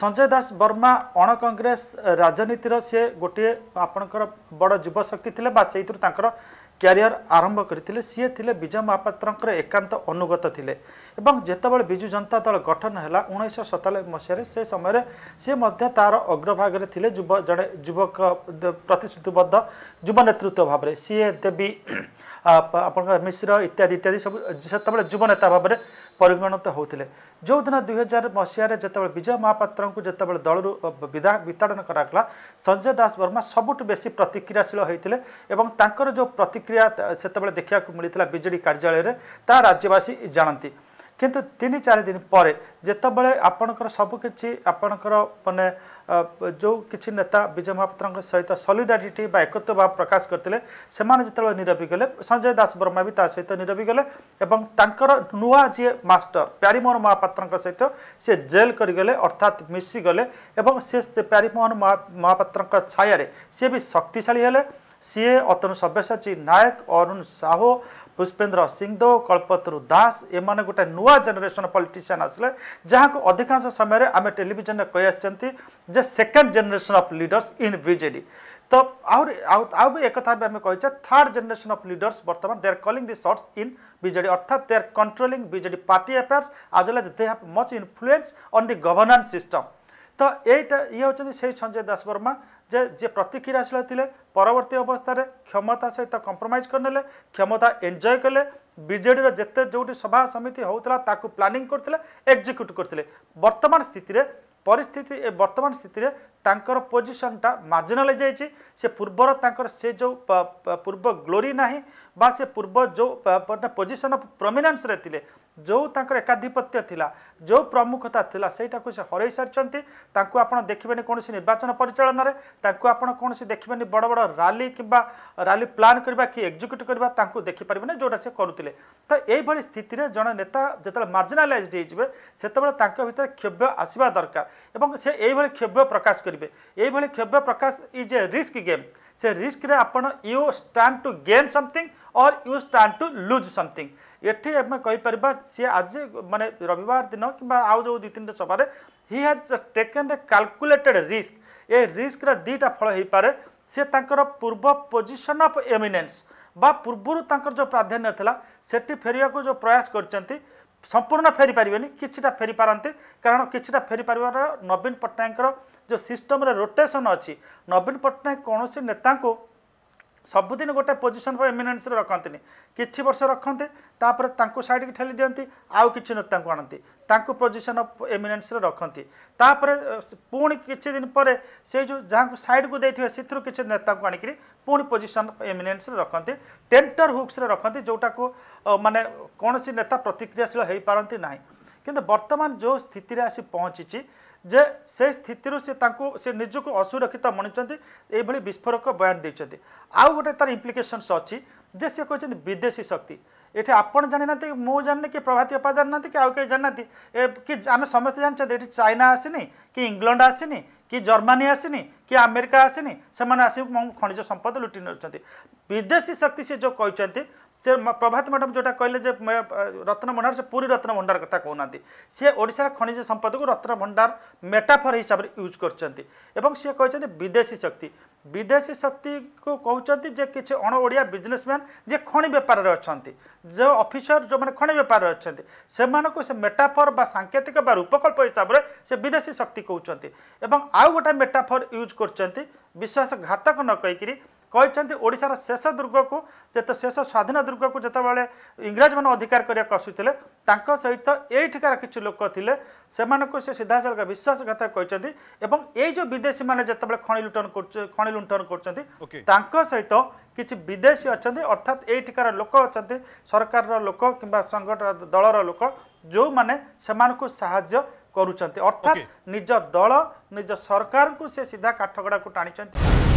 ସଞ୍ଜୟ ଦାସ ବର୍ମା ଅଣ କଂଗ୍ରେସ ରାଜନୀତିର ସିଏ ଗୋଟିଏ ଆପଣଙ୍କର ବଡ଼ ଯୁବଶକ୍ତି ଥିଲେ ବା ସେଇଥିରୁ ତାଙ୍କର କ୍ୟାରିୟର ଆରମ୍ଭ କରିଥିଲେ ସିଏ ଥିଲେ ବିଜୟ ମହାପାତ୍ରଙ୍କର ଏକାନ୍ତ ଅନୁଗତ ଥିଲେ ଏବଂ ଯେତେବେଳେ ବିଜୁ ଜନତା ଦଳ ଗଠନ ହେଲା ଉଣେଇଶହ ସତାନବେ ମସିହାରେ ସେ ସମୟରେ ସିଏ ମଧ୍ୟ ତାର ଅଗ୍ରଭାଗରେ ଥିଲେ ଯୁବ ଜଣେ ଯୁବକ ପ୍ରତିଶ୍ରୁତିବଦ୍ଧ ଯୁବ ନେତୃତ୍ୱ ଭାବରେ ସିଏ ଦେବୀ ଆପଣଙ୍କ ମିଶ୍ର ଇତ୍ୟାଦି ଇତ୍ୟାଦି ସବୁ ସେତେବେଳେ ଯୁବ ଭାବରେ ପରିଗଣିତ ହେଉଥିଲେ ଯେଉଁଦିନ ଦୁଇ ହଜାର ମସିହାରେ ଯେତେବେଳେ ବିଜୟ ମହାପାତ୍ରଙ୍କୁ ଯେତେବେଳେ ଦଳରୁ ବିଦା ବିତାଡ଼ନ କରାଗଲା ସଞ୍ଜୟ ଦାସ ବର୍ମା ସବୁଠୁ ବେଶୀ ପ୍ରତିକ୍ରିୟାଶୀଳ ହୋଇଥିଲେ ଏବଂ ତାଙ୍କର ଯେଉଁ ପ୍ରତିକ୍ରିୟା ସେତେବେଳେ ଦେଖିବାକୁ ମିଳିଥିଲା ବିଜେଡ଼ି କାର୍ଯ୍ୟାଳୟରେ ତାହା ରାଜ୍ୟବାସୀ ଜାଣନ୍ତି কিন্তু তিন চারি দিন পরে যেতবে আপনার সবুকিছি আপনার মানে ଯେଉଁ କିଛି ନେତା ବିଜୟ ମହାପାତ୍ରଙ୍କ ସହିତ ସଲିଡାରିଟି ବା ଏକତ୍ୱ ଭାବ ପ୍ରକାଶ କରିଥିଲେ ସେମାନେ ଯେତେବେଳେ ନିରବି ଗଲେ ସଞ୍ଜୟ ଦାସ ବର୍ମା ବି ତା ସହିତ ନିରବି ଗଲେ ଏବଂ ତାଙ୍କର ନୂଆ ଯିଏ ମାଷ୍ଟର ପ୍ୟାରିମୋହନ ମହାପାତ୍ରଙ୍କ ସହିତ ସେ ଜେଲ୍ କରିଗଲେ ଅର୍ଥାତ୍ ମିଶିଗଲେ ଏବଂ ସେ ପ୍ୟାରିମୋହନ ମହାପାତ୍ରଙ୍କ ଛାୟାରେ ସିଏ ବି ଶକ୍ତିଶାଳୀ ହେଲେ ସିଏ ଅତନୁ ସବ୍ୟସାଚୀ ନାୟକ ଅରୁଣ ସାହୁ पुष्पेन्द्र सिंहदेव कल्पतरु दास एमाने गोटे नुआ जेनेसन पलिटिसीयन आसले जहाँको अधिकांश समयले आमे टेलिभिजन कहि आसिन्छ जे second generation of leaders in BJD ତ ଆହୁରି ଆଉ ଆଉ ବି ଏକଥା ବି ଆମେ କହିଛେ ଥାର୍ଡ ଜେନେରେସନ୍ ଅଫ୍ ଲିଡର୍ସ ବର୍ତ୍ତମାନ they are calling the shots in BJD ଅର୍ଥାତ୍ they are controlling BJD party affairs as well as they have much influence on the governance system ତ ଏଇଟା ଇଏ ହେଉଛନ୍ତି ସେଇ ସଞ୍ଜୟ ଦାସ ବର୍ମା ଯେ ଯିଏ ପ୍ରତିକ୍ରିୟାଶୀଳ ଥିଲେ ପରବର୍ତ୍ତୀ ଅବସ୍ଥାରେ କ୍ଷମତା ସହିତ କମ୍ପ୍ରମାଇଜ୍ କରିନେଲେ କ୍ଷମତା ଏନ୍ଜୟ କଲେ ବିଜେଡ଼ିର ଯେତେ ଯେଉଁଠି ସଭା ସମିତି ହେଉଥିଲା ତାକୁ ପ୍ଲାନିଂ କରିଥିଲେ ଏକ୍ଜିକ୍ୟୁଟ୍ କରିଥିଲେ ବର୍ତ୍ତମାନ ସ୍ଥିତିରେ পরিস্থিতি এ বর্তমান স্থিতিরে তাঁর পোজিশনটা মার্জিনালাইজ হয়েছে সে পূর্বর তাঁর সে যে পূর্ব গ্লোরি না বা সে পূর্ব যে পোজিশন অফ প্রমিনেন্স লে যে তাঁর একাধিপত্য লা যে প্রমুখতা লা সেইটা সে হরাই সারিছেন তাঁকু আপনার দেখবেন কোণী নির্বাচন পরিচালনার তাঁকু আপনার কোণী দেখবেন বড় বড় রালি কিংবা রালি প্লান করা কি এক্সিকুট করা তাঁকু দেখিপারবে না যেটা সে করুলে তো এইভাবে স্থিতি জন নেতা যেত মার্জিনালাইজড হয়ে যাবে সেতবে তাঁর ভিতরে ক্ষোভ আসবা দরকার এবং সে এইভাবে ক্ষোভ প্রকাশ করবে এইভাবে ক্ষোভ প্রকাশ ইজ এ রিস্ক গেম সে রিস্করে আপনার you stand to gain something or you stand to lose something এটি আমি কইপারা সে আজ মানে রবিবার দিন কিংবা আউ যে দুই তিনটে সভায় he has taken a calculated risk এ রিস্কর দুইটা ফল হইপরে সে তাঁর পূর্ব পোজিশন অফ এমিনেন্স বা পূর্ব তাঁর যে প্রাধান্য লা সেটি ফেরিয়া যে প্রয়াস করছেন ସମ୍ପୂର୍ଣ୍ଣ ଫେରିପାରିବେନି କିଛିଟା ଫେରିପାରନ୍ତି କାରଣ କିଛିଟା ଫେରିପାରିବାର ନବୀନ ପଟ୍ଟନାୟକଙ୍କର ଯେଉଁ ସିଷ୍ଟମରେ ରୋଟେସନ୍ ଅଛି ନବୀନ ପଟ୍ଟନାୟକ କୌଣସି ନେତାଙ୍କୁ ସବୁଦିନ ଗୋଟେ ପୋଜିସନ୍ ଫର୍ ଏମିନେନ୍ସରେ ରଖନ୍ତିନି କିଛି ବର୍ଷ ରଖନ୍ତି ତାପରେ ତାଙ୍କୁ ସାଇଡ଼୍କି ଠେଲି ଦିଅନ୍ତି ଆଉ କିଛି ନେତାଙ୍କୁ ଆଣନ୍ତି ତାଙ୍କୁ ପୋଜିସନ୍ ଅଫ୍ ଏମିନେନ୍ସରେ ରଖନ୍ତି ତାପରେ ପୁଣି କିଛି ଦିନ ପରେ ସେ ଯେଉଁ ଯାହାଙ୍କୁ ସାଇଡ଼୍କୁ ଦେଇଥିବେ ସେଥିରୁ କିଛି ନେତାଙ୍କୁ ଆଣିକିରି ପୁଣି ପୋଜିସନ୍ ଅଫ୍ ଏମିନେନ୍ସରେ ରଖନ୍ତି ଟେଣ୍ଟର ହୁକ୍ସରେ ରଖନ୍ତି ଯେଉଁଟାକୁ ମାନେ କୌଣସି ନେତା ପ୍ରତିକ୍ରିୟାଶୀଳ ହୋଇପାରନ୍ତି ନାହିଁ କିନ୍ତୁ ବର୍ତ୍ତମାନ ଯେଉଁ ସ୍ଥିତିରେ ଆସି ପହଞ୍ଚିଛି ଯେ ସେ ସ୍ଥିତିରୁ ସେ ତାଙ୍କୁ ସେ ନିଜକୁ ଅସୁରକ୍ଷିତ ମଣିଛନ୍ତି ଏଇଭଳି ବିସ୍ଫୋରକ ବୟାନ ଦେଇଛନ୍ତି ଆଉ ଗୋଟେ ତାର ଇମ୍ପ୍ଲିକେସନ୍ସ ଅଛି ଯେ ସେ କହିଛନ୍ତି ବିଦେଶୀ ଶକ୍ତି ଏଠି ଆପଣ ଜାଣିନାହାନ୍ତି ମୁଁ ଜାଣିନି କି ପ୍ରଭାତୀ ଅପା ଜାଣିନାହାନ୍ତି କି ଆଉ କେହି ଜାଣିନାହାନ୍ତି କି ଆମେ ସମସ୍ତେ ଜାଣିଛନ୍ତି ଏଠି ଚାଇନା ଆସିନି କି ଇଂଲଣ୍ଡ ଆସିନି କି ଜର୍ମାନୀ ଆସିନି କି ଆମେରିକା ଆସିନି ସେମାନେ ଆସି ଖଣିଜ ସମ୍ପଦ ଲୁଟି ନେଉଛନ୍ତି ବିଦେଶୀ ଶକ୍ତି ସେ ଯେଉଁ କହିଛନ୍ତି ସେ ପ୍ରଭାତ ମ୍ୟାଡ଼ାମ୍ ଯେଉଁଟା କହିଲେ ଯେ ରତ୍ନଭଣ୍ଡାର ସେ ପୁରୀ ରତ୍ନଭଣ୍ଡାର କଥା କହୁନାହାନ୍ତି ସେ ଓଡ଼ିଶାର ଖଣିଜ ସମ୍ପଦକୁ ରତ୍ନଭଣ୍ଡାର ମେଟାଫର ହିସାବରେ ୟୁଜ୍ କରିଛନ୍ତି ଏବଂ ସିଏ କହିଛନ୍ତି ବିଦେଶୀ ଶକ୍ତି ବିଦେଶୀ ଶକ୍ତିକୁ କହୁଛନ୍ତି ଯେ କିଛି ଅଣ ଓଡ଼ିଆ ବିଜନେସମ୍ୟାନ୍ ଯିଏ ଖଣି ବେପାରରେ ଅଛନ୍ତି ଯେଉଁ ଅଫିସର ଯେଉଁମାନେ ଖଣି ବେପାରରେ ଅଛନ୍ତି ସେମାନଙ୍କୁ ସେ ମେଟାଫର ବା ସାଙ୍କେତିକ ବା ରୂପକଳ୍ପ ହିସାବରେ ସେ ବିଦେଶୀ ଶକ୍ତି କହୁଛନ୍ତି ଏବଂ ଆଉ ଗୋଟେ ମେଟାଫର ୟୁଜ୍ କରୁଛନ୍ତି ବିଶ୍ୱାସଘାତକ ନ କହିକିରି କହିଛନ୍ତି ଓଡ଼ିଶାର ଶେଷ ଦୁର୍ଗକୁ ଯେତେ ଶେଷ ସ୍ୱାଧୀନ ଦୁର୍ଗକୁ ଯେତେବେଳେ ଇଂରାଜମାନେ ଅଧିକାର କରିବାକୁ ଆସୁଥିଲେ ତାଙ୍କ ସହିତ ଏଇଠିକାର କିଛି ଲୋକ ଥିଲେ ସେମାନଙ୍କୁ ସେ ସିଧାସଳଖ ବିଶ୍ୱାସଘାତ କହିଛନ୍ତି ଏବଂ ଏଇ ଯେଉଁ ବିଦେଶୀମାନେ ଯେତେବେଳେ ଖଣି ଲୁଣ୍ଠନ କରୁଛନ୍ତି ଖଣି ଲୁଣ୍ଠନ କରୁଛନ୍ତି ତାଙ୍କ ସହିତ କିଛି ବିଦେଶୀ ଅଛନ୍ତି ଅର୍ଥାତ୍ ଏଇଠିକାର ଲୋକ ଅଛନ୍ତି ସରକାରର ଲୋକ କିମ୍ବା ସଂଗଠନ ଦଳର ଲୋକ ଯେଉଁମାନେ ସେମାନଙ୍କୁ ସାହାଯ୍ୟ କରୁଛନ୍ତି ଅର୍ଥାତ୍ ନିଜ ଦଳ ନିଜ ସରକାରଙ୍କୁ ସେ ସିଧା କାଠଗଡ଼ାକୁ ଟାଣିଛନ୍ତି